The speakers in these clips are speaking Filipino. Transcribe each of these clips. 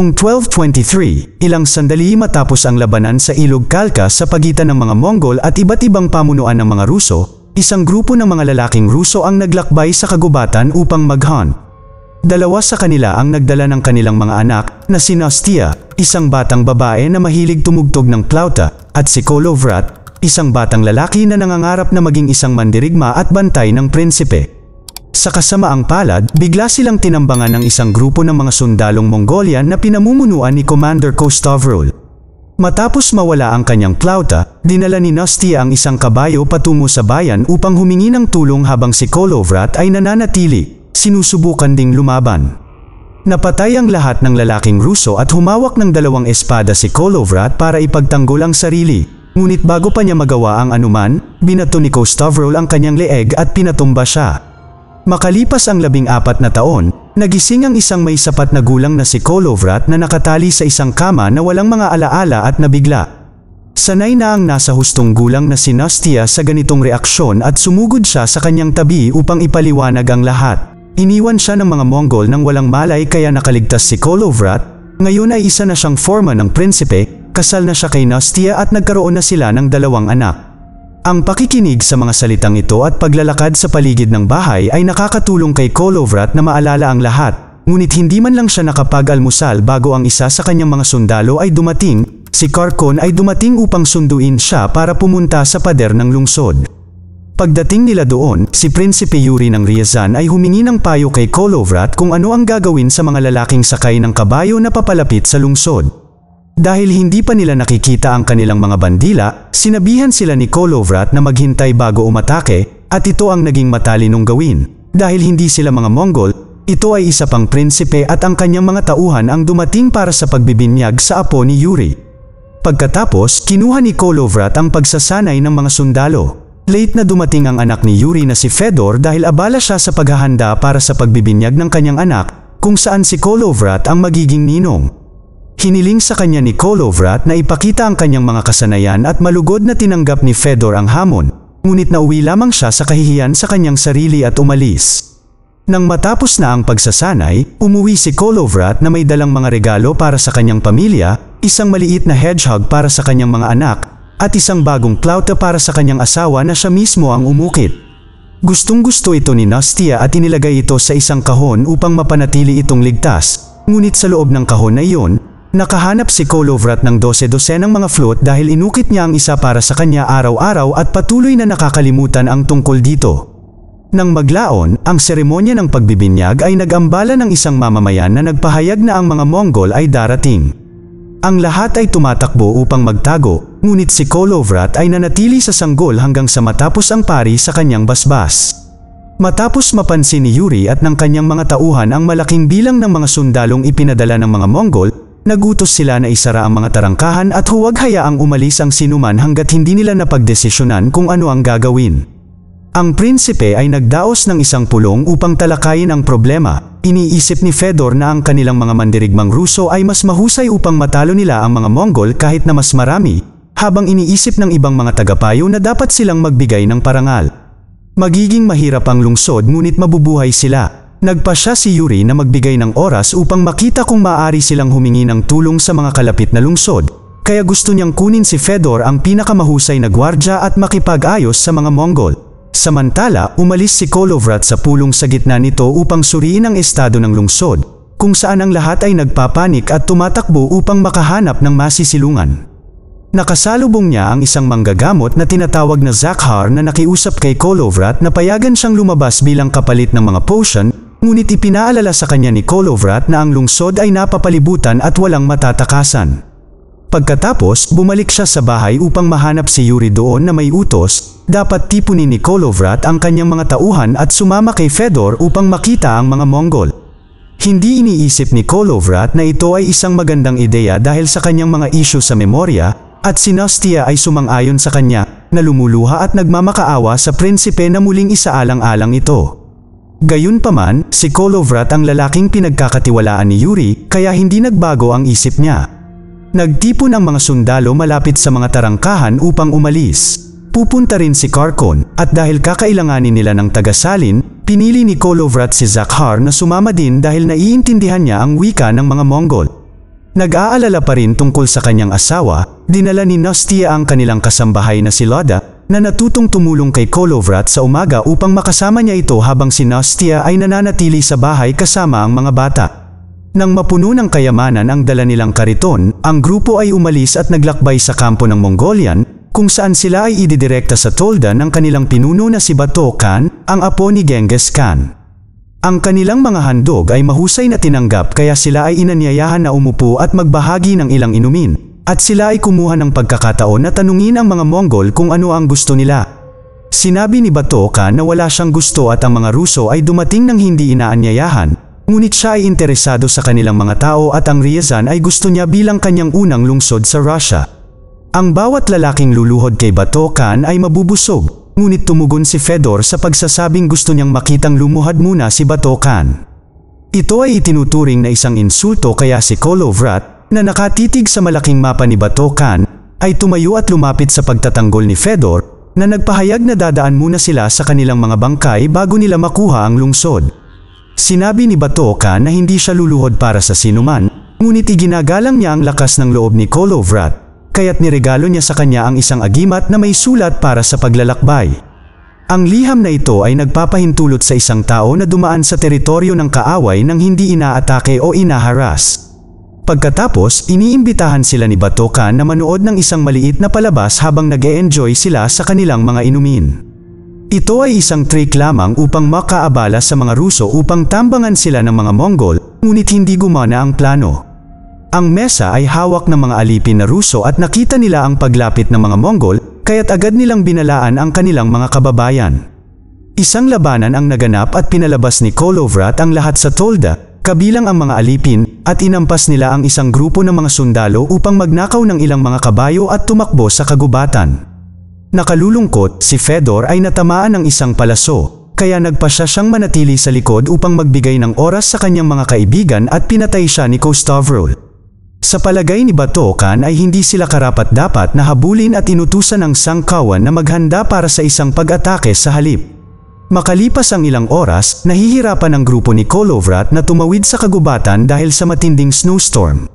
Noong 1223, ilang sandali matapos ang labanan sa Ilog Kalka sa pagitan ng mga Mongol at iba't ibang pamunuan ng mga Ruso, isang grupo ng mga lalaking Ruso ang naglakbay sa kagubatan upang maghunt. Dalawa sa kanila ang nagdala ng kanilang mga anak na si Nostia, isang batang babae na mahilig tumugtog ng plauta, at si Kolovrat, isang batang lalaki na nangangarap na maging isang mandirigma at bantay ng prinsipe. Sa kasamaang palad, bigla silang tinambangan ng isang grupo ng mga sundalong Mongolian na pinamumunuan ni Commander Kostavrol. Matapos mawala ang kanyang klauta, dinala ni Nostia ang isang kabayo patungo sa bayan upang humingi ng tulong habang si Kolovrat ay nananatili, sinusubukan ding lumaban. Napatay ang lahat ng lalaking Ruso at humawak ng dalawang espada si Kolovrat para ipagtanggol ang sarili, Ngunit bago pa niya magawa ang anuman, binato ni Kostavrol ang kanyang leeg at pinatumba siya. Makalipas ang labing apat na taon, nagising ang isang may sapat na gulang na si Kolovrat na nakatali sa isang kama na walang mga alaala at nabigla. Sanay na ang nasa hustong gulang na si Nastia sa ganitong reaksyon at sumugod siya sa kanyang tabi upang ipaliwanag ang lahat. Iniwan siya ng mga Mongol nang walang malay kaya nakaligtas si Kolovrat, ngayon ay isa na siyang forma ng prinsipe, kasal na siya kay Nastia at nagkaroon na sila ng dalawang anak. Ang pakikinig sa mga salitang ito at paglalakad sa paligid ng bahay ay nakakatulong kay Kolovrat na maalala ang lahat, ngunit hindi man lang siya nakapag-almusal bago ang isa sa kanyang mga sundalo ay dumating, si Carcon ay dumating upang sunduin siya para pumunta sa pader ng lungsod. Pagdating nila doon, si Prinsipe Yuri ng Riazan ay humingi ng payo kay Kolovrat kung ano ang gagawin sa mga lalaking sakay ng kabayo na papalapit sa lungsod. Dahil hindi pa nila nakikita ang kanilang mga bandila, sinabihan sila ni Kolovrat na maghintay bago umatake at ito ang naging matalinong gawin. Dahil hindi sila mga Mongol, ito ay isa pang prinsipe at ang kanyang mga tauhan ang dumating para sa pagbibinyag sa apo ni Yuri. Pagkatapos, kinuha ni Kolovrat ang pagsasanay ng mga sundalo. Late na dumating ang anak ni Yuri na si Fedor dahil abala siya sa paghahanda para sa pagbibinyag ng kanyang anak kung saan si Kolovrat ang magiging ninong. Hiniling sa kanya ni Kolovrat na ipakita ang kanyang mga kasanayan at malugod na tinanggap ni Fedor ang hamon, ngunit nauwi lamang siya sa kahihiyan sa kanyang sarili at umalis. Nang matapos na ang pagsasanay, umuwi si Kolovrat na may dalang mga regalo para sa kanyang pamilya, isang maliit na hedgehog para sa kanyang mga anak, at isang bagong plauta para sa kanyang asawa na siya mismo ang umukit. Gustong gusto ito ni Nastia at inilagay ito sa isang kahon upang mapanatili itong ligtas, ngunit sa loob ng kahon na iyon, Nakahanap si Kolovrat ng 12 dose ng mga flute dahil inukit niya ang isa para sa kanya araw-araw at patuloy na nakakalimutan ang tungkol dito. Nang maglaon, ang seremonya ng pagbibinyag ay nagambala ng isang mamamayan na nagpahayag na ang mga Mongol ay darating. Ang lahat ay tumatakbo upang magtago, ngunit si Kolovrat ay nanatili sa sanggol hanggang sa matapos ang pari sa kanyang basbas. Matapos mapansin ni Yuri at ng kanyang mga tauhan ang malaking bilang ng mga sundalong ipinadala ng mga Mongol, nagutos sila na isara ang mga tarangkahan at huwag hayaang umalis ang sinuman hanggat hindi nila napagdesisyonan kung ano ang gagawin. Ang prinsipe ay nagdaos ng isang pulong upang talakayin ang problema. Iniisip ni Fedor na ang kanilang mga mandirigmang Ruso ay mas mahusay upang matalo nila ang mga Mongol kahit na mas marami, habang iniisip ng ibang mga tagapayo na dapat silang magbigay ng parangal. Magiging mahirap ang lungsod ngunit mabubuhay sila. Nagpasya si Yuri na magbigay ng oras upang makita kung maaari silang humingi ng tulong sa mga kalapit na lungsod, kaya gusto niyang kunin si Fedor ang pinakamahusay na gwardya at makipag-ayos sa mga Mongol. Samantala, umalis si Kolovrat sa pulong sa gitna nito upang suriin ang estado ng lungsod, kung saan ang lahat ay nagpapanik at tumatakbo upang makahanap ng masisilungan. Nakasalubong niya ang isang manggagamot na tinatawag na Zakhar na nakiusap kay Kolovrat na payagan siyang lumabas bilang kapalit ng mga potion Ngunit ipinaalala sa kanya ni Kolovrat na ang lungsod ay napapalibutan at walang matatakasan. Pagkatapos, bumalik siya sa bahay upang mahanap si Yuri doon na may utos, dapat tipunin ni Kolovrat ang kanyang mga tauhan at sumama kay Fedor upang makita ang mga Mongol. Hindi iniisip ni Kolovrat na ito ay isang magandang ideya dahil sa kanyang mga isyo sa memorya, at si Nostia ay sumang-ayon sa kanya, na lumuluha at nagmamakaawa sa prinsipe na muling isaalang-alang ito. Gayunpaman, si Kolovrat ang lalaking pinagkakatiwalaan ni Yuri kaya hindi nagbago ang isip niya. Nagtipon ang mga sundalo malapit sa mga tarangkahan upang umalis. Pupunta rin si Carcon at dahil kakailanganin nila ng tagasalin, pinili ni Kolovrat si Zakhar na sumama din dahil naiintindihan niya ang wika ng mga Mongol. Nag-aalala pa rin tungkol sa kanyang asawa, dinala ni Nostia ang kanilang kasambahay na si Loda na natutong tumulong kay Kolovrat sa umaga upang makasama niya ito habang si Nastia ay nananatili sa bahay kasama ang mga bata. Nang mapuno ng kayamanan ang dala nilang kariton, ang grupo ay umalis at naglakbay sa kampo ng Mongolian kung saan sila ay ididirekta sa tolda ng kanilang pinuno na si Bato Khan, ang apo ni Genghis Khan. Ang kanilang mga handog ay mahusay na tinanggap kaya sila ay inanyayahan na umupo at magbahagi ng ilang inumin. At sila ay kumuha ng pagkakataon na tanungin ang mga Mongol kung ano ang gusto nila. Sinabi ni Batoka na wala siyang gusto at ang mga Ruso ay dumating ng hindi inaanyayahan, ngunit siya ay interesado sa kanilang mga tao at ang Ryazan ay gusto niya bilang kanyang unang lungsod sa Russia. Ang bawat lalaking luluhod kay Batokan ay mabubusog, ngunit tumugon si Fedor sa pagsasabing gusto niyang makitang lumuhad muna si Batokan. Ito ay itinuturing na isang insulto kaya si Kolovrat, na nakatitig sa malaking mapa ni Batokan, ay tumayo at lumapit sa pagtatanggol ni Fedor na nagpahayag na dadaan muna sila sa kanilang mga bangkay bago nila makuha ang lungsod. Sinabi ni Batokan na hindi siya luluhod para sa sinuman, ngunit iginagalang niya ang lakas ng loob ni Kolovrat, kaya't niregalo niya sa kanya ang isang agimat na may sulat para sa paglalakbay. Ang liham na ito ay nagpapahintulot sa isang tao na dumaan sa teritoryo ng kaaway nang hindi inaatake o inaharas. Pagkatapos, iniimbitahan sila ni Batoka na manood ng isang maliit na palabas habang nag -e enjoy sila sa kanilang mga inumin. Ito ay isang trick lamang upang makaabala sa mga Ruso upang tambangan sila ng mga Mongol, ngunit hindi gumana ang plano. Ang mesa ay hawak ng mga alipin na Ruso at nakita nila ang paglapit ng mga Mongol, kaya't agad nilang binalaan ang kanilang mga kababayan. Isang labanan ang naganap at pinalabas ni Kolovrat ang lahat sa tolda, kabilang ang mga alipin, at inampas nila ang isang grupo ng mga sundalo upang magnakaw ng ilang mga kabayo at tumakbo sa kagubatan. Nakalulungkot, si Fedor ay natamaan ng isang palaso, kaya nagpa siya siyang manatili sa likod upang magbigay ng oras sa kanyang mga kaibigan at pinatay siya ni Kostavrol. Sa palagay ni Batokan ay hindi sila karapat-dapat na habulin at inutusan ng sangkawan na maghanda para sa isang pag-atake sa halip. Makalipas ang ilang oras, nahihirapan ang grupo ni Kolovrat na tumawid sa kagubatan dahil sa matinding snowstorm.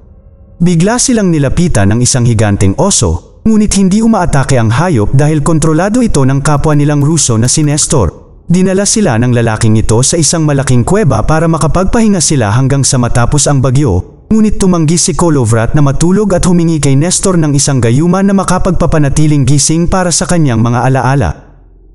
Bigla silang nilapitan ng isang higanteng oso, ngunit hindi umaatake ang hayop dahil kontrolado ito ng kapwa nilang Ruso na si Nestor. Dinala sila ng lalaking ito sa isang malaking kuweba para makapagpahinga sila hanggang sa matapos ang bagyo, ngunit tumanggi si Kolovrat na matulog at humingi kay Nestor ng isang gayuman na makapagpapanatiling gising para sa kanyang mga alaala.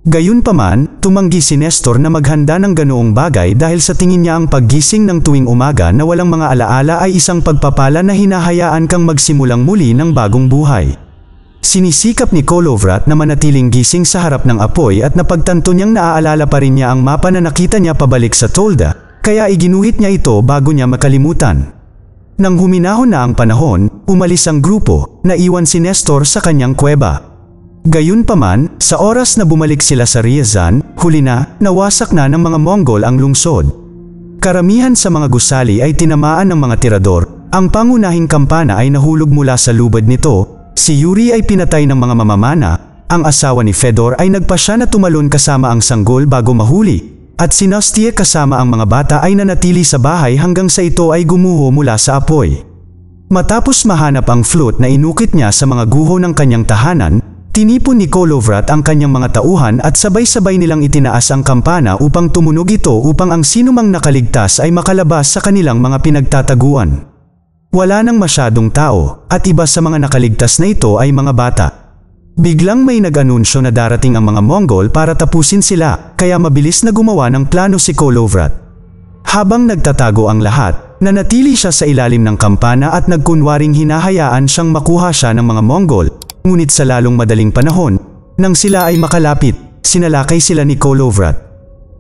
Gayunpaman, tumanggi si Nestor na maghanda ng ganoong bagay dahil sa tingin niya ang paggising ng tuwing umaga na walang mga alaala ay isang pagpapala na hinahayaan kang magsimulang muli ng bagong buhay. Sinisikap ni Kolovrat na manatiling gising sa harap ng apoy at napagtanto niyang naaalala pa rin niya ang mapa na nakita niya pabalik sa tolda, kaya iginuhit niya ito bago niya makalimutan. Nang huminahon na ang panahon, umalis ang grupo, naiwan si Nestor sa kanyang kuweba. Gayunpaman, sa oras na bumalik sila sa Riazan, huli na, nawasak na ng mga Mongol ang lungsod. Karamihan sa mga gusali ay tinamaan ng mga tirador, ang pangunahing kampana ay nahulog mula sa lubad nito, si Yuri ay pinatay ng mga mamamana, ang asawa ni Fedor ay nagpasya na tumalon kasama ang sanggol bago mahuli, at si Nastia kasama ang mga bata ay nanatili sa bahay hanggang sa ito ay gumuho mula sa apoy. Matapos mahanap ang flute na inukit niya sa mga guho ng kanyang tahanan, Tinipon ni Kolovrat ang kanyang mga tauhan at sabay-sabay nilang itinaas ang kampana upang tumunog ito upang ang sinumang nakaligtas ay makalabas sa kanilang mga pinagtataguan. Wala nang masyadong tao at iba sa mga nakaligtas na ito ay mga bata. Biglang may nag-anunsyo na darating ang mga Mongol para tapusin sila kaya mabilis na gumawa ng plano si Kolovrat. Habang nagtatago ang lahat, nanatili siya sa ilalim ng kampana at nagkunwaring hinahayaan siyang makuha siya ng mga Mongol Ngunit sa lalong madaling panahon, nang sila ay makalapit, sinalakay sila ni Kolovrat.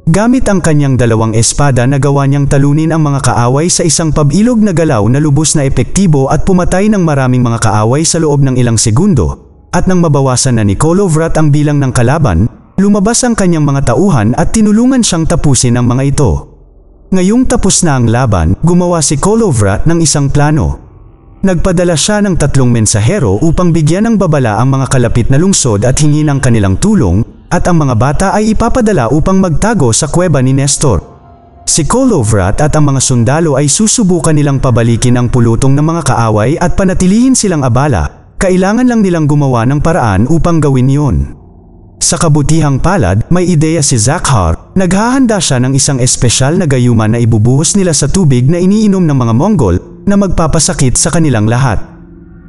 Gamit ang kanyang dalawang espada na gawa niyang talunin ang mga kaaway sa isang pabilog na galaw na lubos na epektibo at pumatay ng maraming mga kaaway sa loob ng ilang segundo, at nang mabawasan na ni Kolovrat ang bilang ng kalaban, lumabas ang kanyang mga tauhan at tinulungan siyang tapusin ang mga ito. Ngayong tapos na ang laban, gumawa si Kolovrat ng isang plano. Nagpadala siya ng tatlong mensahero upang bigyan ng babala ang mga kalapit na lungsod at hingin ang kanilang tulong at ang mga bata ay ipapadala upang magtago sa kuweba ni Nestor. Si Kolovrat at ang mga sundalo ay susubukan nilang pabalikin ang pulutong ng mga kaaway at panatilihin silang abala, kailangan lang nilang gumawa ng paraan upang gawin yon. Sa kabutihang palad, may ideya si Zakhar, naghahanda siya ng isang espesyal na gayuman na ibubuhos nila sa tubig na iniinom ng mga Mongol na magpapasakit sa kanilang lahat.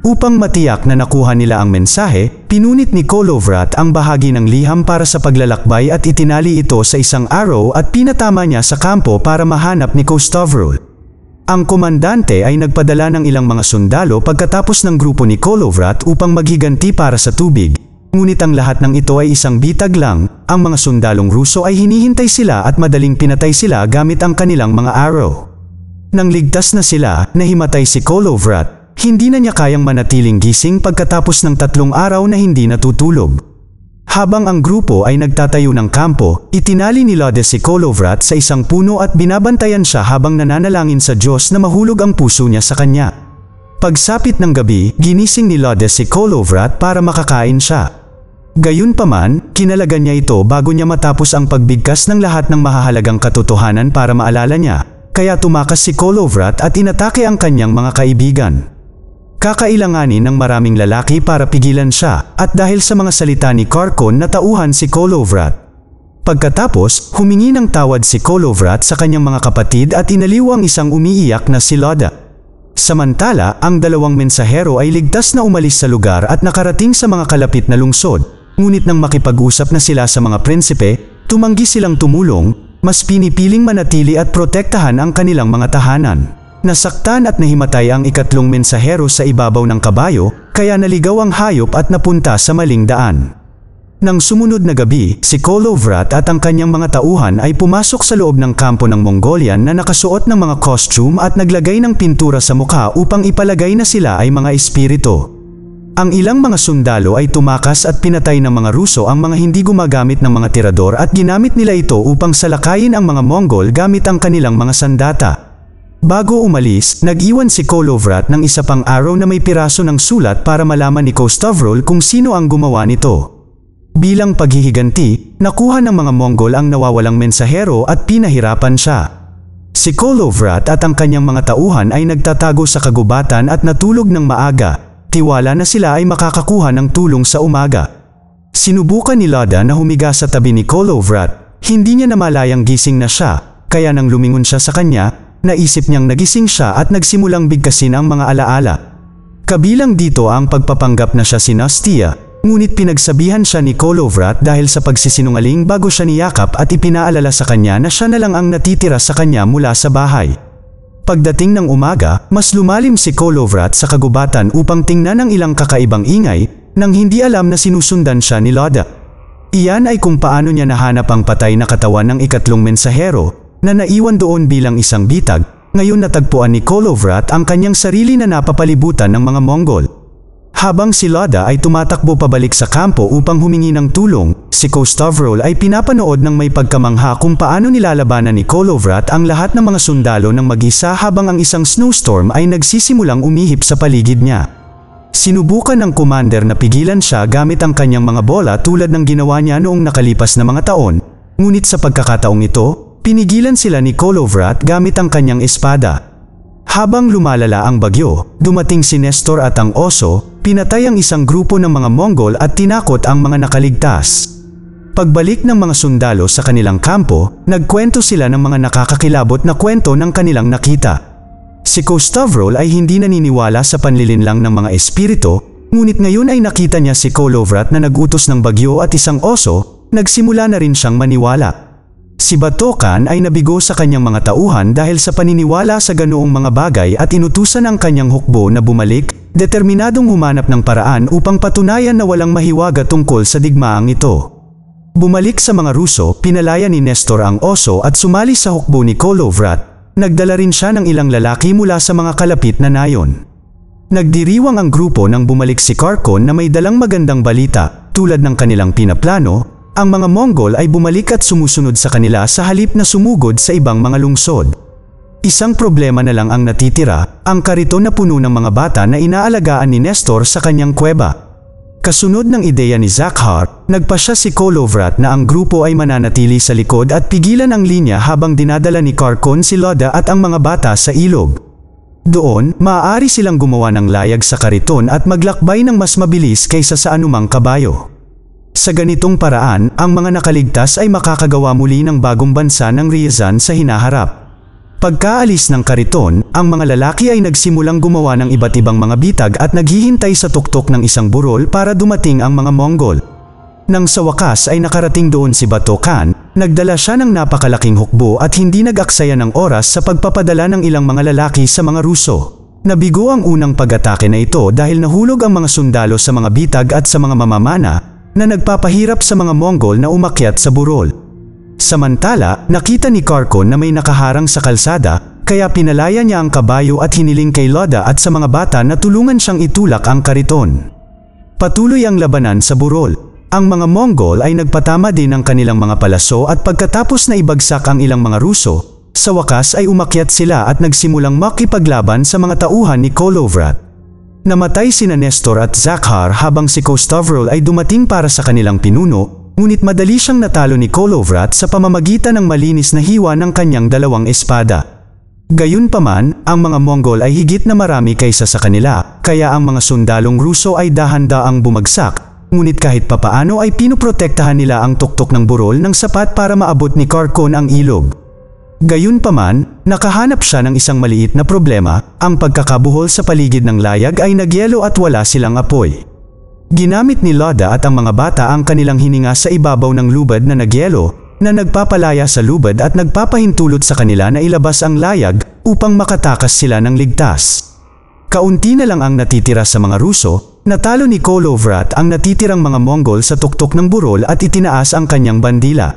Upang matiyak na nakuha nila ang mensahe, pinunit ni Kolovrat ang bahagi ng liham para sa paglalakbay at itinali ito sa isang arrow at pinatama niya sa kampo para mahanap ni Kostovrol. Ang komandante ay nagpadala ng ilang mga sundalo pagkatapos ng grupo ni Kolovrat upang maghiganti para sa tubig. Ngunit ang lahat ng ito ay isang bitag lang, ang mga sundalong Ruso ay hinihintay sila at madaling pinatay sila gamit ang kanilang mga arrow. Nang ligtas na sila, nahimatay si Kolovrat. Hindi na niya kayang manatiling gising pagkatapos ng tatlong araw na hindi natutulog. Habang ang grupo ay nagtatayo ng kampo, itinali ni Lode si Kolovrat sa isang puno at binabantayan siya habang nananalangin sa Diyos na mahulog ang puso niya sa kanya. Pagsapit ng gabi, ginising ni Lode si Kolovrat para makakain siya. Gayunpaman, kinalagan niya ito bago niya matapos ang pagbigkas ng lahat ng mahahalagang katotohanan para maalala niya kaya tumakas si Kolovrat at inatake ang kanyang mga kaibigan. Kakailanganin ng maraming lalaki para pigilan siya at dahil sa mga salita ni Karkon natauhan si Kolovrat. Pagkatapos, humingi ng tawad si Kolovrat sa kanyang mga kapatid at inaliw ang isang umiiyak na si Loda. Samantala, ang dalawang mensahero ay ligtas na umalis sa lugar at nakarating sa mga kalapit na lungsod. Ngunit nang makipag-usap na sila sa mga prinsipe, tumanggi silang tumulong mas pinipiling manatili at protektahan ang kanilang mga tahanan. Nasaktan at nahimatay ang ikatlong mensahero sa ibabaw ng kabayo, kaya naligaw ang hayop at napunta sa maling daan. Nang sumunod na gabi, si Kolovrat at ang kanyang mga tauhan ay pumasok sa loob ng kampo ng Mongolian na nakasuot ng mga costume at naglagay ng pintura sa mukha upang ipalagay na sila ay mga espirito. Ang ilang mga sundalo ay tumakas at pinatay ng mga Ruso ang mga hindi gumagamit ng mga tirador at ginamit nila ito upang salakayin ang mga Mongol gamit ang kanilang mga sandata. Bago umalis, nag-iwan si Kolovrat ng isa pang araw na may piraso ng sulat para malaman ni Kostavrol kung sino ang gumawa nito. Bilang paghihiganti, nakuha ng mga Mongol ang nawawalang mensahero at pinahirapan siya. Si Kolovrat at ang kanyang mga tauhan ay nagtatago sa kagubatan at natulog ng maaga tiwala na sila ay makakakuha ng tulong sa umaga. Sinubukan ni Lada na humiga sa tabi ni Kolovrat, hindi niya namalayang gising na siya, kaya nang lumingon siya sa kanya, naisip niyang nagising siya at nagsimulang bigkasin ang mga alaala. Kabilang dito ang pagpapanggap na siya si Nastia, ngunit pinagsabihan siya ni Kolovrat dahil sa pagsisinungaling bago siya niyakap at ipinaalala sa kanya na siya na lang ang natitira sa kanya mula sa bahay. Pagdating ng umaga, mas lumalim si Kolovrat sa kagubatan upang tingnan ang ilang kakaibang ingay nang hindi alam na sinusundan siya ni Loda. Iyan ay kung paano niya nahanap ang patay na katawan ng ikatlong mensahero na naiwan doon bilang isang bitag, ngayon natagpuan ni Kolovrat ang kanyang sarili na napapalibutan ng mga Mongol. Habang si Lada ay tumatakbo pabalik sa kampo upang humingi ng tulong, si Kostavrol ay pinapanood ng may pagkamangha kung paano nilalabanan ni Kolovrat ang lahat ng mga sundalo ng mag-isa habang ang isang snowstorm ay nagsisimulang umihip sa paligid niya. Sinubukan ng commander na pigilan siya gamit ang kanyang mga bola tulad ng ginawa niya noong nakalipas na mga taon, ngunit sa pagkakataong ito, pinigilan sila ni Kolovrat gamit ang kanyang espada. Habang lumalala ang bagyo, dumating si Nestor at ang oso, Pinatay ang isang grupo ng mga Mongol at tinakot ang mga nakaligtas. Pagbalik ng mga sundalo sa kanilang kampo, nagkwento sila ng mga nakakakilabot na kwento ng kanilang nakita. Si Kostavrol ay hindi naniniwala sa panlilinlang ng mga espirito, ngunit ngayon ay nakita niya si Kolovrat na nagutos ng bagyo at isang oso, nagsimula na rin siyang maniwala. Si Batokan ay nabigo sa kanyang mga tauhan dahil sa paniniwala sa ganoong mga bagay at inutusan ang kanyang hukbo na bumalik Determinadong humanap ng paraan upang patunayan na walang mahiwaga tungkol sa digmaang ito. Bumalik sa mga Ruso, pinalaya ni Nestor ang oso at sumali sa hukbo ni Kolovrat. Nagdala rin siya ng ilang lalaki mula sa mga kalapit na nayon. Nagdiriwang ang grupo nang bumalik si Carcon na may dalang magandang balita, tulad ng kanilang pinaplano, ang mga Mongol ay bumalik at sumusunod sa kanila sa halip na sumugod sa ibang mga lungsod. Isang problema na lang ang natitira, ang kariton na puno ng mga bata na inaalagaan ni Nestor sa kanyang kuweba. Kasunod ng ideya ni Zakhar, nagpa siya si Kolovrat na ang grupo ay mananatili sa likod at pigilan ang linya habang dinadala ni Karkon si Loda at ang mga bata sa ilog. Doon, maaari silang gumawa ng layag sa kariton at maglakbay ng mas mabilis kaysa sa anumang kabayo. Sa ganitong paraan, ang mga nakaligtas ay makakagawa muli ng bagong bansa ng Riazan sa hinaharap. Pagkaalis ng kariton, ang mga lalaki ay nagsimulang gumawa ng iba't ibang mga bitag at naghihintay sa tuktok ng isang burol para dumating ang mga Mongol. Nang sa wakas ay nakarating doon si Bato Khan, nagdala siya ng napakalaking hukbo at hindi nag-aksaya ng oras sa pagpapadala ng ilang mga lalaki sa mga Ruso. Nabigo ang unang pag-atake na ito dahil nahulog ang mga sundalo sa mga bitag at sa mga mamamana na nagpapahirap sa mga Mongol na umakyat sa burol. Samantala, nakita ni Corco na may nakaharang sa kalsada, kaya pinalaya niya ang kabayo at hiniling kay Loda at sa mga bata na tulungan siyang itulak ang kariton. Patuloy ang labanan sa burol. Ang mga Mongol ay nagpatama din ng kanilang mga palaso at pagkatapos na ibagsak ang ilang mga Ruso, sa wakas ay umakyat sila at nagsimulang makipaglaban sa mga tauhan ni Kolovrat. Namatay sina Nestor at Zakhar habang si Kostavrol ay dumating para sa kanilang pinuno Ngunit madali siyang natalo ni Kolovrat sa pamamagitan ng malinis na hiwa ng kanyang dalawang espada. Gayunpaman, ang mga Mongol ay higit na marami kaysa sa kanila, kaya ang mga sundalong Ruso ay dahan-daang bumagsak, ngunit kahit papaano ay pinoprotektahan nila ang tuktok ng burol ng sapat para maabot ni Carcon ang ilog. Gayunpaman, nakahanap siya ng isang maliit na problema, ang pagkakabuhol sa paligid ng layag ay nagyelo at wala silang apoy. Ginamit ni Loda at ang mga bata ang kanilang hininga sa ibabaw ng lubad na nagyelo na nagpapalaya sa lubad at nagpapahintulot sa kanila na ilabas ang layag upang makatakas sila ng ligtas. Kaunti na lang ang natitira sa mga Ruso, natalo ni Kolovrat ang natitirang mga Mongol sa tuktok ng burol at itinaas ang kanyang bandila.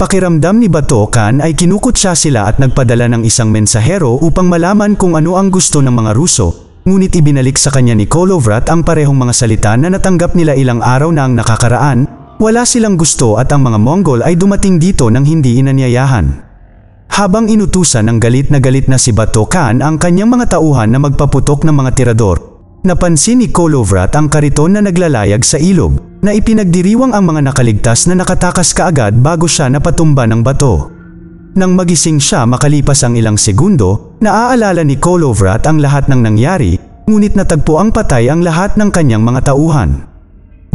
Pakiramdam ni Batokan ay kinukutsa sila at nagpadala ng isang mensahero upang malaman kung ano ang gusto ng mga Ruso ngunit ibinalik sa kanya ni Kolovrat ang parehong mga salita na natanggap nila ilang araw na ang nakakaraan, wala silang gusto at ang mga Mongol ay dumating dito nang hindi inanyayahan. Habang inutusan ng galit na galit na si Khan ang kanyang mga tauhan na magpaputok ng mga tirador, napansin ni Kolovrat ang kariton na naglalayag sa ilog, na ipinagdiriwang ang mga nakaligtas na nakatakas kaagad bago siya napatumba ng bato. Nang magising siya makalipas ang ilang segundo, naaalala ni Kolovrat ang lahat ng nangyari, ngunit natagpo ang patay ang lahat ng kanyang mga tauhan.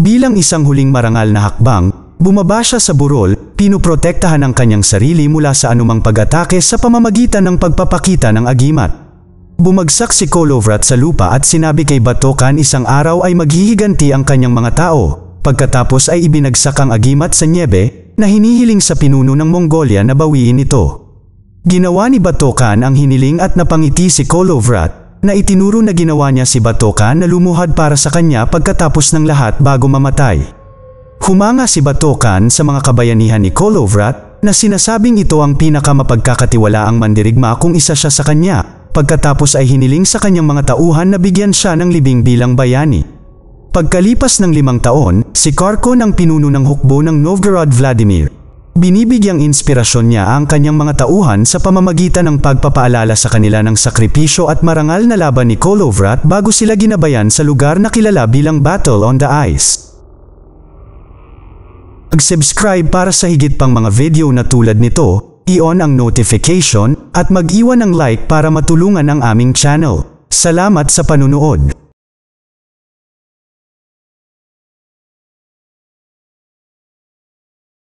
Bilang isang huling marangal na hakbang, bumaba siya sa burol, pinoprotektahan ang kanyang sarili mula sa anumang pag-atake sa pamamagitan ng pagpapakita ng agimat. Bumagsak si Kolovrat sa lupa at sinabi kay Batokan isang araw ay maghihiganti ang kanyang mga tao, pagkatapos ay ibinagsak ang agimat sa niebe, na hinihiling sa pinuno ng Mongolia na bawiin ito. Ginawa ni Batokan ang hiniling at napangiti si Kolovrat na itinuro na ginawa niya si Batokan na lumuhad para sa kanya pagkatapos ng lahat bago mamatay. Humanga si Batokan sa mga kabayanihan ni Kolovrat na sinasabing ito ang pinakamapagkakatiwalaang mandirigma kung isa siya sa kanya pagkatapos ay hiniling sa kanyang mga tauhan na bigyan siya ng libing bilang bayani. Pagkalipas ng limang taon, si Karko ng pinuno ng hukbo ng Novgorod Vladimir. Binibigyang inspirasyon niya ang kanyang mga tauhan sa pamamagitan ng pagpapaalala sa kanila ng sakripisyo at marangal na laban ni Kolovrat bago sila ginabayan sa lugar na kilala bilang Battle on the Ice. Mag-subscribe para sa higit pang mga video na tulad nito, i-on ang notification, at mag-iwan ng like para matulungan ang aming channel. Salamat sa panunood!